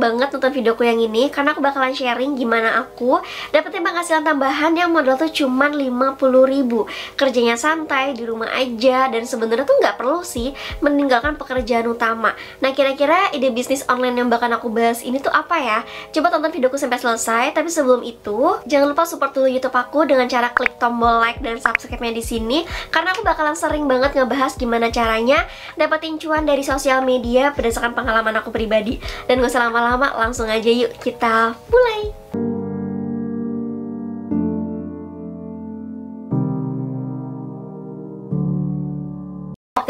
banget nonton videoku yang ini karena aku bakalan sharing gimana aku dapetin penghasilan tambahan yang modal tuh cuman 50 ribu kerjanya santai di rumah aja dan sebenarnya tuh nggak perlu sih meninggalkan pekerjaan utama nah kira-kira ide bisnis online yang bakal aku bahas ini tuh apa ya coba tonton videoku sampai selesai tapi sebelum itu jangan lupa support dulu YouTube aku dengan cara klik tombol like dan subscribe-nya di sini karena aku bakalan sering banget ngebahas gimana caranya dapetin cuan dari sosial media berdasarkan pengalaman aku pribadi dan gak usah lama-lama lama langsung aja yuk kita mulai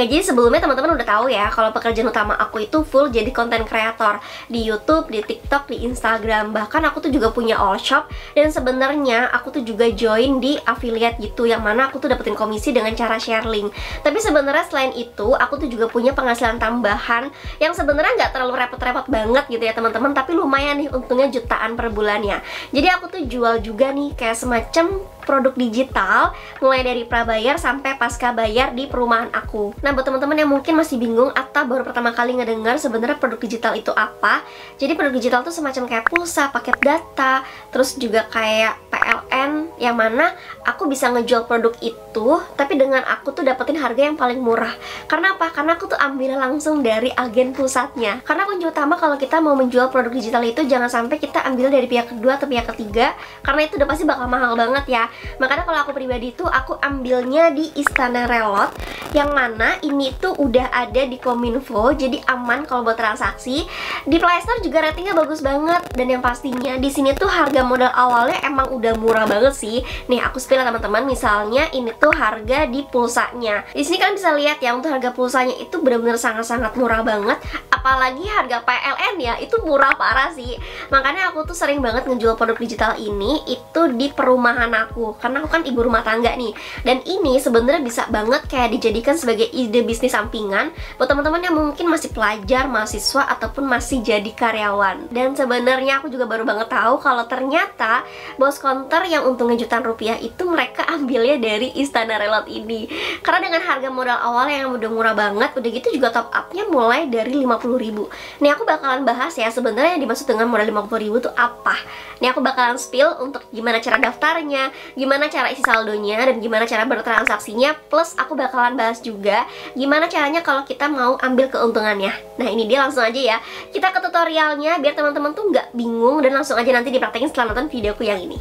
Oke, jadi sebelumnya teman-teman udah tahu ya kalau pekerjaan utama aku itu full jadi konten kreator di YouTube, di TikTok, di Instagram. Bahkan aku tuh juga punya all shop dan sebenarnya aku tuh juga join di affiliate gitu yang mana aku tuh dapetin komisi dengan cara share link. Tapi sebenarnya selain itu, aku tuh juga punya penghasilan tambahan yang sebenarnya nggak terlalu repot-repot banget gitu ya teman-teman, tapi lumayan nih untungnya jutaan per bulannya. Jadi aku tuh jual juga nih kayak semacam produk digital mulai dari prabayar sampai pasca bayar di perumahan aku. Nah, buat teman-teman yang mungkin masih bingung atau baru pertama kali ngedengar sebenarnya produk digital itu apa? Jadi produk digital tuh semacam kayak pulsa, paket data, terus juga kayak PLN yang mana aku bisa ngejual produk itu tapi dengan aku tuh dapetin harga yang paling murah. Karena apa? Karena aku tuh ambil langsung dari agen pusatnya. Karena kunci utama kalau kita mau menjual produk digital itu jangan sampai kita ambil dari pihak kedua atau pihak ketiga karena itu udah pasti bakal mahal banget ya makanya kalau aku pribadi tuh aku ambilnya di Istana Relot yang mana ini tuh udah ada di Kominfo jadi aman kalau buat transaksi di Playstore juga ratingnya bagus banget dan yang pastinya di sini tuh harga modal awalnya emang udah murah banget sih nih aku spill ya, teman-teman misalnya ini tuh harga di pulsanya di sini kalian bisa lihat ya untuk harga pulsanya itu benar-benar sangat-sangat murah banget apalagi harga PLN ya itu murah parah sih makanya aku tuh sering banget ngejual produk digital ini itu di perumahan aku aku karena aku kan ibu rumah tangga nih dan ini sebenarnya bisa banget kayak dijadikan sebagai ide bisnis sampingan buat teman-teman yang mungkin masih pelajar mahasiswa ataupun masih jadi karyawan dan sebenarnya aku juga baru banget tahu kalau ternyata bos konter yang untungnya jutaan rupiah itu mereka ambilnya dari Istana relot ini karena dengan harga modal awal yang udah murah banget udah gitu juga top upnya mulai dari 50 ribu nih aku bakalan bahas ya sebenarnya yang dimaksud dengan modal 50 ribu itu apa nih aku bakalan spill untuk gimana cara daftarnya gimana cara isi saldonya dan gimana cara bertransaksinya plus aku bakalan bahas juga gimana caranya kalau kita mau ambil keuntungannya nah ini dia langsung aja ya kita ke tutorialnya biar teman-teman tuh nggak bingung dan langsung aja nanti dipraktekin setelah nonton videoku yang ini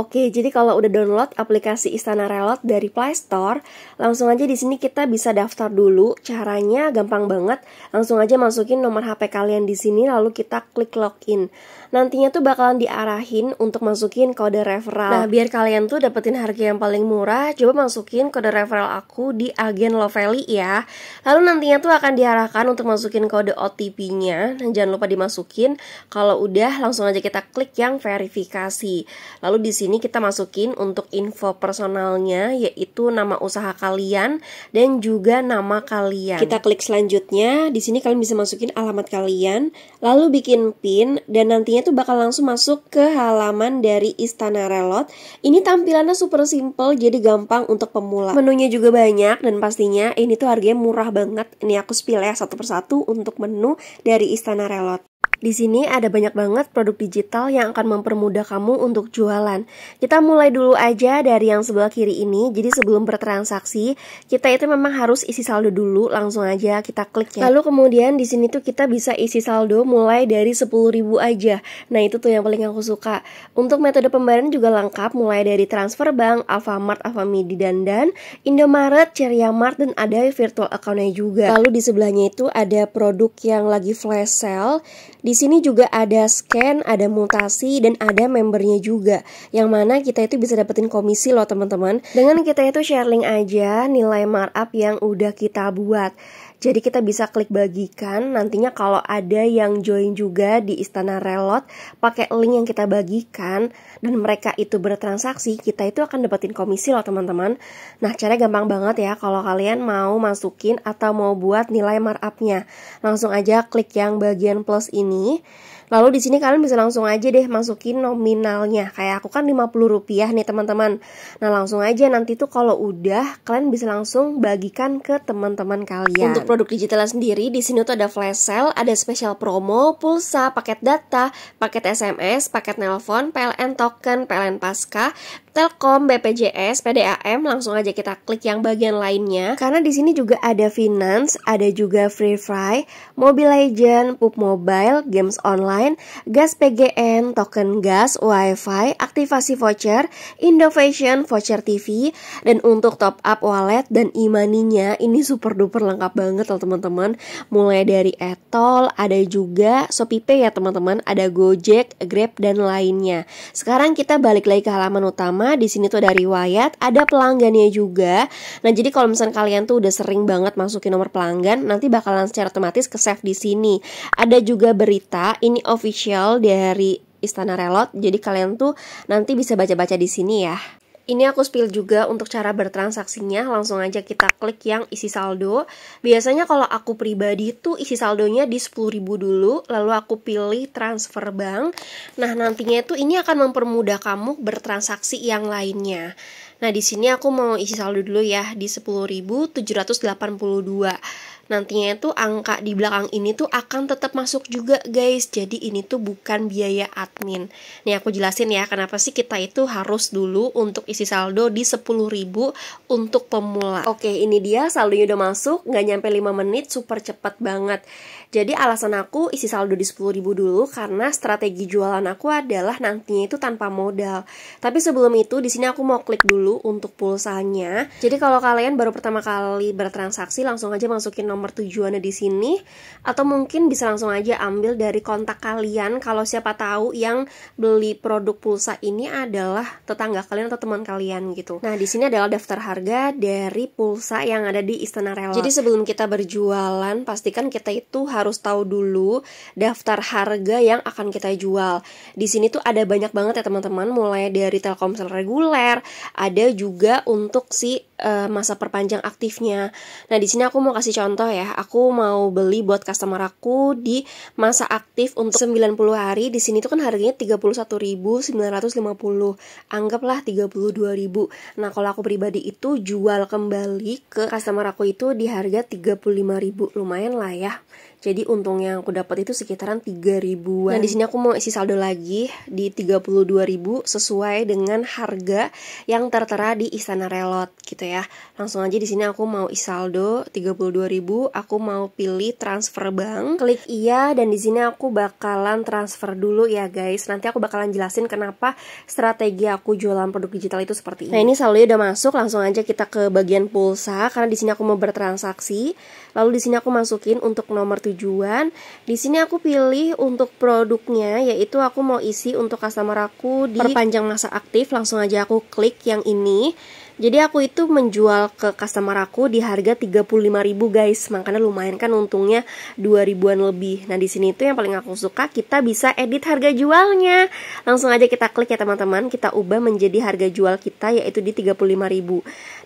Oke, jadi kalau udah download aplikasi Istana reload dari Play Store, langsung aja di sini kita bisa daftar dulu. Caranya gampang banget, langsung aja masukin nomor HP kalian di sini lalu kita klik login nantinya tuh bakalan diarahin untuk masukin kode referral. Nah, biar kalian tuh dapetin harga yang paling murah, coba masukin kode referral aku di agen Lovely ya. Lalu nantinya tuh akan diarahkan untuk masukin kode OTP-nya. Dan jangan lupa dimasukin. Kalau udah langsung aja kita klik yang verifikasi. Lalu di sini kita masukin untuk info personalnya yaitu nama usaha kalian dan juga nama kalian. Kita klik selanjutnya. Di sini kalian bisa masukin alamat kalian, lalu bikin PIN dan nantinya itu bakal langsung masuk ke halaman dari Istana Relot. Ini tampilannya super simple jadi gampang untuk pemula. Menunya juga banyak dan pastinya ini tuh harganya murah banget. Ini aku spill ya satu persatu untuk menu dari Istana Relot. Di sini ada banyak banget produk digital yang akan mempermudah kamu untuk jualan. Kita mulai dulu aja dari yang sebelah kiri ini. Jadi sebelum bertransaksi, kita itu memang harus isi saldo dulu, langsung aja kita klik ya. Lalu kemudian di sini tuh kita bisa isi saldo mulai dari 10.000 aja. Nah, itu tuh yang paling aku suka. Untuk metode pembayaran juga lengkap mulai dari transfer bank, Alfamart, Alfamidi dan dan Indomaret, Mart, dan ada virtual accountnya juga. Lalu di sebelahnya itu ada produk yang lagi flash sale. Di di sini juga ada scan, ada mutasi, dan ada membernya juga. Yang mana kita itu bisa dapetin komisi loh teman-teman. Dengan kita itu sharing aja nilai markup yang udah kita buat. Jadi kita bisa klik bagikan nantinya kalau ada yang join juga di Istana Relot pakai link yang kita bagikan dan mereka itu bertransaksi, kita itu akan dapetin komisi loh teman-teman. Nah, caranya gampang banget ya kalau kalian mau masukin atau mau buat nilai markupnya. Langsung aja klik yang bagian plus ini Lalu di sini kalian bisa langsung aja deh masukin nominalnya. Kayak aku kan rp rupiah nih teman-teman. Nah, langsung aja nanti tuh kalau udah kalian bisa langsung bagikan ke teman-teman kalian. Untuk produk digitalnya sendiri di sini tuh ada flash sale, ada special promo, pulsa, paket data, paket SMS, paket nelpon, PLN token, PLN pasca, Telkom, BPJS, PDAM langsung aja kita klik yang bagian lainnya karena di sini juga ada finance, ada juga free fire, Mobile Legend, PUB Mobile, games online online, gas PGN, token gas, WiFi, aktivasi voucher, innovation, voucher TV, dan untuk top up wallet dan imaninya ini super duper lengkap banget loh teman-teman. Mulai dari Etol, ada juga Shopee ya teman-teman, ada Gojek, Grab dan lainnya. Sekarang kita balik lagi ke halaman utama. Di sini tuh dari riwayat, ada pelanggannya juga. Nah jadi kalau misalnya kalian tuh udah sering banget masukin nomor pelanggan, nanti bakalan secara otomatis ke save di sini. Ada juga berita, ini official dari Istana Relot. Jadi kalian tuh nanti bisa baca-baca di sini ya. Ini aku spill juga untuk cara bertransaksinya, langsung aja kita klik yang isi saldo. Biasanya kalau aku pribadi tuh isi saldonya di 10.000 dulu, lalu aku pilih transfer bank. Nah, nantinya itu ini akan mempermudah kamu bertransaksi yang lainnya. Nah, di sini aku mau isi saldo dulu ya di 10.782 nantinya itu angka di belakang ini tuh akan tetap masuk juga guys jadi ini tuh bukan biaya admin nih aku jelasin ya kenapa sih kita itu harus dulu untuk isi saldo di 10.000 untuk pemula oke ini dia saldonya udah masuk nggak nyampe 5 menit super cepet banget jadi alasan aku isi saldo di 10.000 dulu karena strategi jualan aku adalah nantinya itu tanpa modal. Tapi sebelum itu di sini aku mau klik dulu untuk pulsanya. Jadi kalau kalian baru pertama kali bertransaksi langsung aja masukin nomor nomor tujuannya di sini atau mungkin bisa langsung aja ambil dari kontak kalian kalau siapa tahu yang beli produk pulsa ini adalah tetangga kalian atau teman kalian gitu. Nah, di sini adalah daftar harga dari pulsa yang ada di Istana Rela. Jadi sebelum kita berjualan, pastikan kita itu harus tahu dulu daftar harga yang akan kita jual. Di sini tuh ada banyak banget ya teman-teman, mulai dari Telkomsel reguler, ada juga untuk si uh, masa perpanjang aktifnya. Nah, di sini aku mau kasih contoh ya. Aku mau beli buat customer aku di masa aktif untuk 90 hari. Di sini tuh kan harganya 31.950. Anggaplah 32.000. Nah, kalau aku pribadi itu jual kembali ke customer aku itu di harga 35.000. Lumayan lah ya. Jadi untung yang aku dapat itu sekitaran 3 ribuan. Nah, di sini aku mau isi saldo lagi di 32 ribu sesuai dengan harga yang tertera di Istana Relot gitu ya. Langsung aja di sini aku mau isi saldo 32 ribu, aku mau pilih transfer bank, klik iya dan di sini aku bakalan transfer dulu ya guys. Nanti aku bakalan jelasin kenapa strategi aku jualan produk digital itu seperti ini. Nah, ini saldonya udah masuk, langsung aja kita ke bagian pulsa karena di sini aku mau bertransaksi. Lalu di sini aku masukin untuk nomor 7 tujuan. Di sini aku pilih untuk produknya yaitu aku mau isi untuk customer aku di perpanjang masa aktif. Langsung aja aku klik yang ini. Jadi aku itu menjual ke customer aku di harga 35.000 guys. Makanya lumayan kan untungnya 2000-an lebih. Nah, di sini itu yang paling aku suka kita bisa edit harga jualnya. Langsung aja kita klik ya teman-teman, kita ubah menjadi harga jual kita yaitu di 35.000.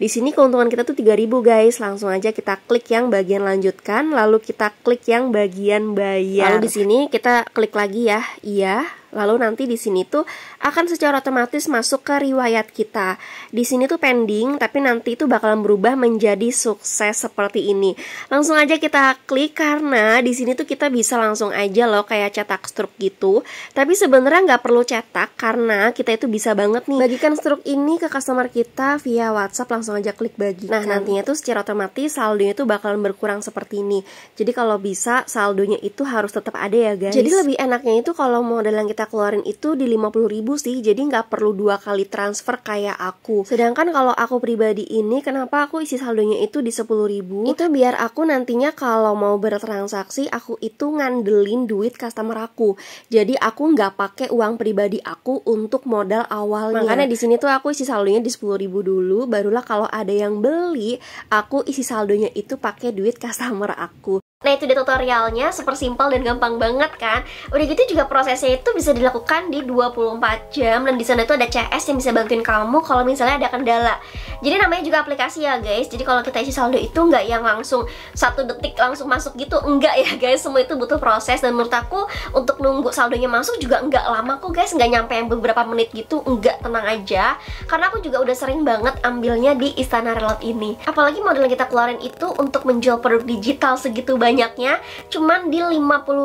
Di sini keuntungan kita tuh 3.000 guys. Langsung aja kita klik yang bagian lanjutkan, lalu kita klik yang bagian bayar. Lalu di sini kita klik lagi ya, iya Lalu nanti di sini tuh akan secara otomatis masuk ke riwayat kita. Di sini tuh pending, tapi nanti itu bakalan berubah menjadi sukses seperti ini. Langsung aja kita klik karena di sini tuh kita bisa langsung aja loh kayak cetak struk gitu. Tapi sebenarnya nggak perlu cetak karena kita itu bisa banget nih bagikan struk ini ke customer kita via WhatsApp langsung aja klik bagi. Nah nantinya tuh secara otomatis saldonya tuh bakalan berkurang seperti ini. Jadi kalau bisa saldonya itu harus tetap ada ya guys. Jadi lebih enaknya itu kalau modal yang kita kita keluarin itu di 50 ribu sih jadi nggak perlu dua kali transfer kayak aku sedangkan kalau aku pribadi ini kenapa aku isi saldonya itu di 10 ribu itu biar aku nantinya kalau mau bertransaksi aku itu ngandelin duit customer aku jadi aku nggak pakai uang pribadi aku untuk modal awalnya makanya di sini tuh aku isi saldonya di 10 ribu dulu barulah kalau ada yang beli aku isi saldonya itu pakai duit customer aku Nah itu dia tutorialnya, super simple dan gampang banget kan Udah gitu juga prosesnya itu bisa dilakukan di 24 jam Dan di sana itu ada CS yang bisa bantuin kamu kalau misalnya ada kendala Jadi namanya juga aplikasi ya guys Jadi kalau kita isi saldo itu nggak yang langsung satu detik langsung masuk gitu Enggak ya guys, semua itu butuh proses Dan menurut aku untuk nunggu saldonya masuk juga nggak lama kok guys Nggak nyampe yang beberapa menit gitu, enggak tenang aja Karena aku juga udah sering banget ambilnya di Istana Relot ini Apalagi model yang kita keluarin itu untuk menjual produk digital segitu banyak banyaknya cuman di 50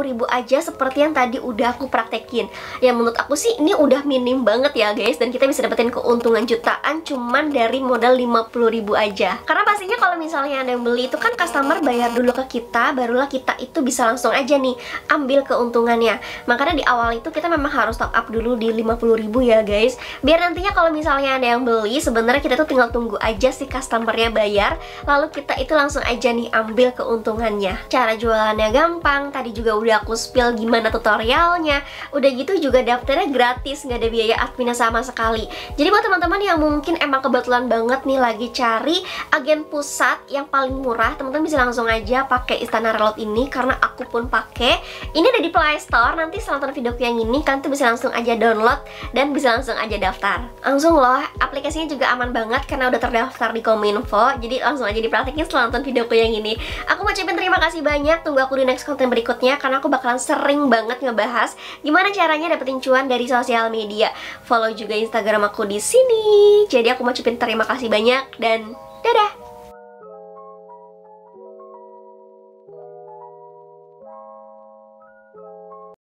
ribu aja seperti yang tadi udah aku praktekin ya menurut aku sih ini udah minim banget ya guys dan kita bisa dapetin keuntungan jutaan cuman dari modal 50 ribu aja karena pastinya kalau misalnya ada yang beli itu kan customer bayar dulu ke kita barulah kita itu bisa langsung aja nih ambil keuntungannya makanya di awal itu kita memang harus top up dulu di 50 ribu ya guys biar nantinya kalau misalnya ada yang beli sebenarnya kita tuh tinggal tunggu aja si customernya bayar lalu kita itu langsung aja nih ambil keuntungannya cara jualannya gampang tadi juga udah aku spill gimana tutorialnya udah gitu juga daftarnya gratis nggak ada biaya adminnya sama sekali jadi buat teman-teman yang mungkin emang kebetulan banget nih lagi cari agen pusat yang paling murah teman-teman bisa langsung aja pakai Istana Reload ini karena aku pun pakai ini ada di Play Store nanti setelah nonton videoku yang ini kalian tuh bisa langsung aja download dan bisa langsung aja daftar langsung loh aplikasinya juga aman banget karena udah terdaftar di Kominfo jadi langsung aja dipraktikin setelah nonton videoku yang ini aku mau ucapin terima kasih kasih banyak, tunggu aku di next konten berikutnya karena aku bakalan sering banget ngebahas gimana caranya dapetin cuan dari sosial media. Follow juga Instagram aku di sini. Jadi aku mau cupin terima kasih banyak dan dadah.